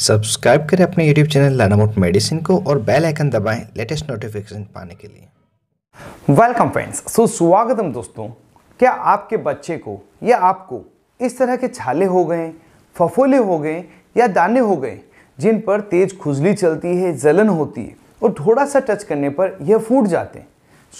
subscribe करें अपने YouTube channel लानामोट medicine को और बेल आइकन दबाएं लेटेस्ट नोटिफिकेशन पाने के लिए वेलकम फ्रेंड्स सो स्वागतम दोस्तों क्या आपके बच्चे को या आपको इस तरह के छाले हो गए फफोले हो गए या दाने हो गए जिन पर तेज खुजली चलती है जलन होती है और थोड़ा सा टच करने पर यह फूट जाते हैं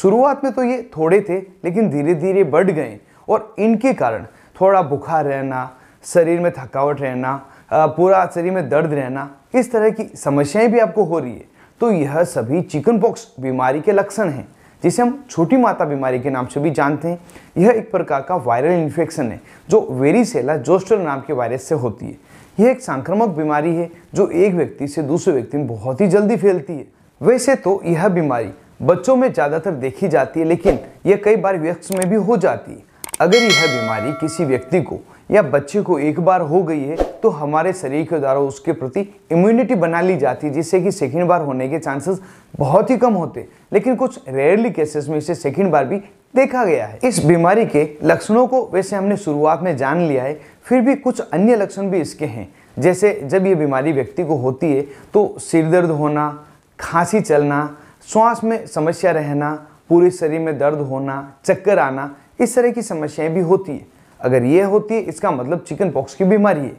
शुरुआत में तो ये थोड़े थे लेकिन धीरे धीरे बढ़ गए और इनके कारण थोड़ा बुखार रहना शरीर में थकावट रहना पूरा शरीर में दर्द रहना इस तरह की समस्याएं भी आपको हो रही है तो यह सभी चिकन पॉक्स बीमारी के लक्षण हैं जिसे हम छोटी माता बीमारी के नाम से भी जानते हैं यह एक प्रकार का वायरल इन्फेक्शन है जो वेरीसेला जोस्टर नाम के वायरस से होती है यह एक संक्रामक बीमारी है जो एक व्यक्ति से दूसरे व्यक्ति में बहुत ही जल्दी फैलती है वैसे तो यह बीमारी बच्चों में ज़्यादातर देखी जाती है लेकिन यह कई बार व्यक्ति में भी हो जाती है अगर यह बीमारी किसी व्यक्ति को या बच्चे को एक बार हो गई है तो हमारे शरीर के द्वारा उसके प्रति इम्यूनिटी बना ली जाती है जिससे कि सेकेंड बार होने के चांसेस बहुत ही कम होते लेकिन कुछ रेयरली केसेस में इसे सेकेंड बार भी देखा गया है इस बीमारी के लक्षणों को वैसे हमने शुरुआत में जान लिया है फिर भी कुछ अन्य लक्षण भी इसके हैं जैसे जब ये बीमारी व्यक्ति को होती है तो सिर दर्द होना खांसी चलना श्वास में समस्या रहना पूरे शरीर में दर्द होना चक्कर आना इस तरह की समस्याएं भी होती हैं अगर ये होती है इसका मतलब चिकन पॉक्स की बीमारी है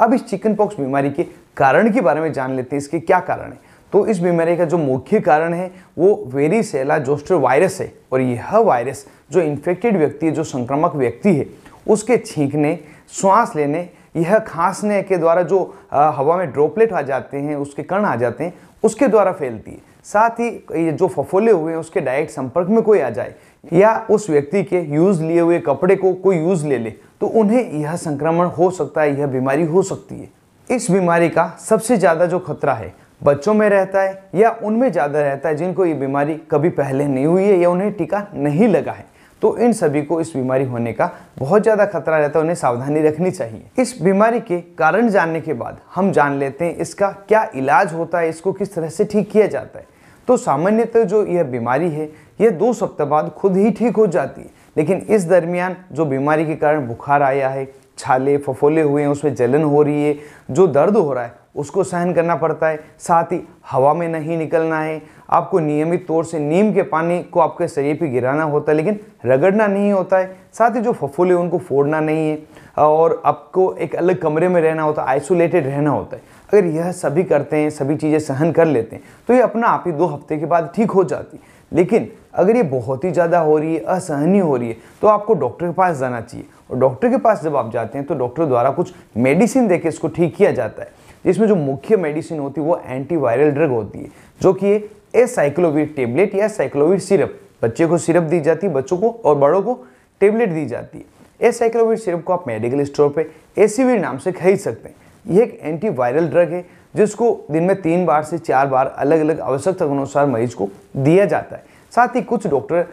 अब इस चिकन पॉक्स बीमारी के कारण के बारे में जान लेते हैं इसके क्या कारण है तो इस बीमारी का जो मुख्य कारण है वो वेरीसेला जोस्टर वायरस है और यह वायरस जो इन्फेक्टेड व्यक्ति है जो संक्रामक व्यक्ति है उसके छींकने श्वास लेने यह खांसने के द्वारा जो हवा में ड्रॉपलेट आ जाते हैं उसके कण आ जाते हैं उसके द्वारा फैलती है साथ ही ये जो फफोले हुए हैं उसके डायरेक्ट संपर्क में कोई आ जाए या उस व्यक्ति के यूज़ लिए हुए कपड़े को कोई यूज़ ले ले तो उन्हें यह संक्रमण हो सकता है यह बीमारी हो सकती है इस बीमारी का सबसे ज़्यादा जो खतरा है बच्चों में रहता है या उनमें ज़्यादा रहता है जिनको ये बीमारी कभी पहले नहीं हुई है या उन्हें टीका नहीं लगा है तो इन सभी को इस बीमारी होने का बहुत ज़्यादा खतरा रहता है उन्हें सावधानी रखनी चाहिए इस बीमारी के कारण जानने के बाद हम जान लेते हैं इसका क्या इलाज होता है इसको किस तरह से ठीक किया जाता है तो सामान्यतः जो यह बीमारी है यह दो सप्ताह बाद खुद ही ठीक हो जाती है लेकिन इस दरमियान जो बीमारी के कारण बुखार आया है छाले फफोले हुए हैं उसमें जलन हो रही है जो दर्द हो रहा है उसको सहन करना पड़ता है साथ ही हवा में नहीं निकलना है आपको नियमित तौर से नीम के पानी को आपके शरीर पर गिराना होता है लेकिन रगड़ना नहीं होता है साथ ही जो फफूल है उनको फोड़ना नहीं है और आपको एक अलग कमरे में रहना होता है आइसोलेटेड रहना होता है अगर यह सभी करते हैं सभी चीज़ें सहन कर लेते हैं तो ये अपना आप ही दो हफ्ते के बाद ठीक हो जाती लेकिन अगर ये बहुत ही ज़्यादा हो रही है असहनीय हो रही है तो आपको डॉक्टर के पास जाना चाहिए और डॉक्टर के पास जब आप जाते हैं तो डॉक्टर द्वारा कुछ मेडिसिन देके इसको ठीक किया जाता है जिसमें जो मुख्य मेडिसिन होती है वो एंटीवायरल ड्रग होती है जो कि ए साइक्लोविट टेबलेट या साइक्लोविट सिरप बच्चे को सिरप दी जाती है बच्चों को और बड़ों को टेबलेट दी जाती है ए साइक्लोविट सिरप को आप मेडिकल स्टोर पर ए नाम से खरीद सकते हैं यह एक एंटीवायरल ड्रग है जिसको दिन में तीन बार से चार बार अलग अलग आवश्यकता के अनुसार मरीज को दिया जाता है साथ ही कुछ डॉक्टर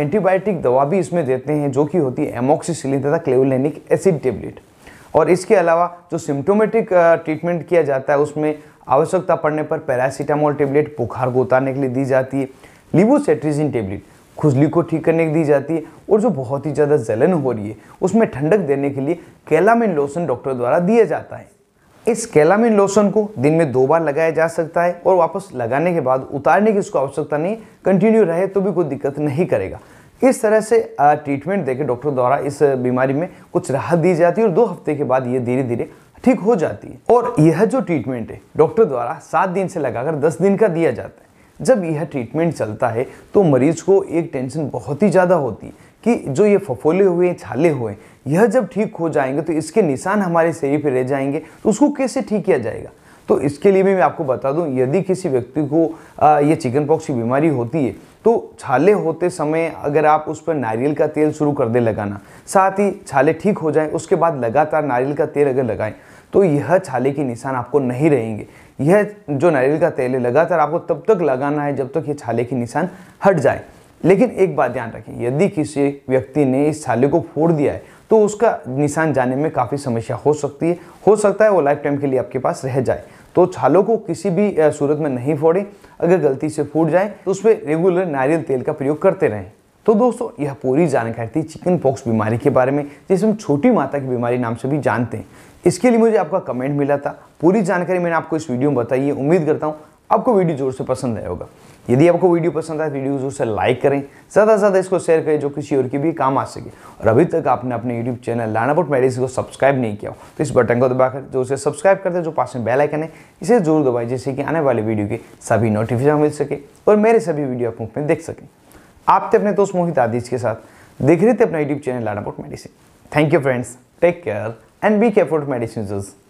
एंटीबायोटिक दवा भी इसमें देते हैं जो कि होती है एमोक्सीसिलिन तथा क्लेवलेनिक एसिड टेबलेट और इसके अलावा जो सिम्टोमेटिक ट्रीटमेंट uh, किया जाता है उसमें आवश्यकता पड़ने पर पैरासीटामोल टेबलेट बुखार को उतारने के लिए दी जाती है लिबोसेट्रीजिन टेबलेट खुजली को ठीक करने की दी जाती है और जो बहुत ही ज़्यादा जलन हो रही है उसमें ठंडक देने के लिए कैलामिन लोशन डॉक्टर द्वारा दिया जाता है इस कैलामिन लोशन को दिन में दो बार लगाया जा सकता है और वापस लगाने के बाद उतारने की उसको आवश्यकता नहीं कंटिन्यू रहे तो भी कोई दिक्कत नहीं करेगा इस तरह से ट्रीटमेंट देके डॉक्टर द्वारा इस बीमारी में कुछ राहत दी जाती है और दो हफ्ते के बाद ये धीरे धीरे ठीक हो जाती है और यह जो ट्रीटमेंट है डॉक्टर द्वारा सात दिन से लगाकर दस दिन का दिया जाता है जब यह ट्रीटमेंट चलता है तो मरीज को एक टेंशन बहुत ही ज़्यादा होती है कि जो ये फफोले हुए छाले हुए यह जब ठीक हो जाएंगे तो इसके निशान हमारे शरीर पर रह जाएंगे तो उसको कैसे ठीक किया जाएगा तो इसके लिए भी मैं आपको बता दूं यदि किसी व्यक्ति को ये चिकन पॉक्स की बीमारी होती है तो छाले होते समय अगर आप उस पर नारियल का तेल शुरू कर दें लगाना साथ ही छाले ठीक हो जाए उसके बाद लगातार नारियल का तेल अगर लगाएं तो यह छाले के निशान आपको नहीं रहेंगे यह जो नारियल का तेल है लगातार आपको तब तक लगाना है जब तक ये छाले के निशान हट जाए लेकिन एक बात ध्यान रखें यदि किसी व्यक्ति ने इस छाले को फोड़ दिया है तो उसका निशान जाने में काफ़ी समस्या हो सकती है हो सकता है वो लाइफ टाइम के लिए आपके पास रह जाए तो छालों को किसी भी सूरत में नहीं फोड़ें अगर गलती से फूट जाए तो उसमें रेगुलर नारियल तेल का प्रयोग करते रहें तो दोस्तों यह पूरी जानकारी थी चिकन पॉक्स बीमारी के बारे में जिसे हम छोटी माता की बीमारी नाम से भी जानते हैं इसके लिए मुझे आपका कमेंट मिला था पूरी जानकारी मैंने आपको इस वीडियो में बताई है उम्मीद करता हूँ आपको वीडियो जोर से पसंद आया होगा यदि आपको वीडियो पसंद आए तो वीडियो जोर से लाइक करें ज़्यादा से ज़्यादा इसको शेयर करें जो किसी और के भी काम आ सके और अभी तक आपने अपने यूट्यूब चैनल बोट मेडिसिन को सब्सक्राइब नहीं किया हो तो इस बटन को दबाकर जोर से सब्सक्राइब करते हैं जो पास में बेल आइकन है इसे जरूर दबाएं जिससे कि आने वाले वीडियो के सभी नोटिफिकेशन मिल सके और मेरे सभी वीडियो आप मुफ्त में देख सकें आप थे अपने दोस्त मोहित आदिश के साथ देख रहे थे अपना YouTube channel bot medicine thank you friends take care and be careful medicine